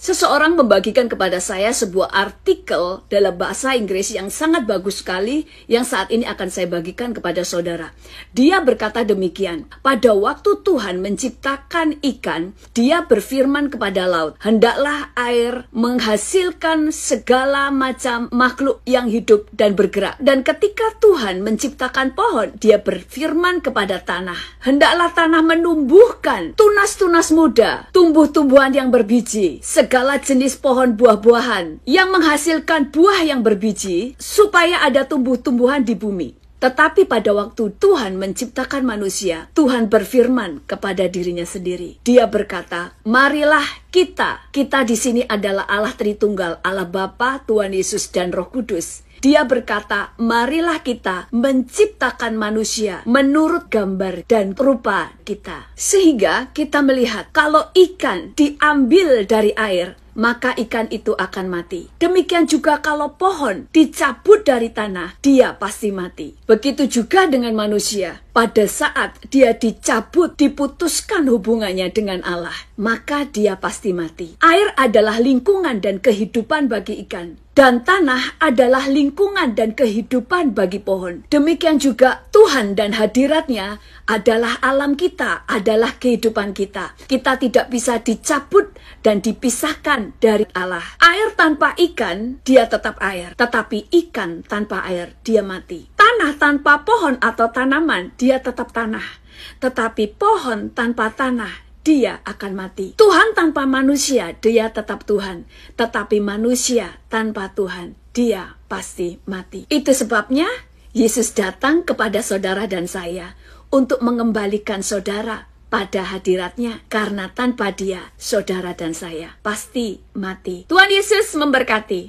Seseorang membagikan kepada saya sebuah artikel dalam bahasa Inggris yang sangat bagus sekali yang saat ini akan saya bagikan kepada saudara. Dia berkata demikian, pada waktu Tuhan menciptakan ikan, dia berfirman kepada laut, hendaklah air menghasilkan segala macam makhluk yang hidup dan bergerak. Dan ketika Tuhan menciptakan pohon, dia berfirman kepada tanah, hendaklah tanah menumbuhkan tunas-tunas muda, tumbuh-tumbuhan yang berbiji, segala segala jenis pohon buah-buahan yang menghasilkan buah yang berbiji supaya ada tumbuh-tumbuhan di bumi. Tetapi pada waktu Tuhan menciptakan manusia, Tuhan berfirman kepada dirinya sendiri. Dia berkata, "Marilah kita. Kita di sini adalah Allah Tritunggal, Allah Bapa, Tuhan Yesus dan Roh Kudus." Dia berkata, marilah kita menciptakan manusia menurut gambar dan rupa kita. Sehingga kita melihat kalau ikan diambil dari air, maka ikan itu akan mati. Demikian juga kalau pohon dicabut dari tanah, dia pasti mati. Begitu juga dengan manusia. Pada saat dia dicabut, diputuskan hubungannya dengan Allah, maka dia pasti mati. Air adalah lingkungan dan kehidupan bagi ikan dan tanah adalah lingkungan dan kehidupan bagi pohon. Demikian juga Tuhan dan hadiratnya adalah alam kita, adalah kehidupan kita. Kita tidak bisa dicabut dan dipisahkan dari Allah. Air tanpa ikan, dia tetap air. Tetapi ikan tanpa air, dia mati. Tanah tanpa pohon atau tanaman, dia tetap tanah. Tetapi pohon tanpa tanah, dia akan mati. Tuhan tanpa manusia, dia tetap Tuhan. Tetapi manusia tanpa Tuhan, dia pasti mati. Itu sebabnya Yesus datang kepada saudara dan saya untuk mengembalikan saudara pada hadiratnya karena tanpa dia saudara dan saya pasti mati. Tuhan Yesus memberkati.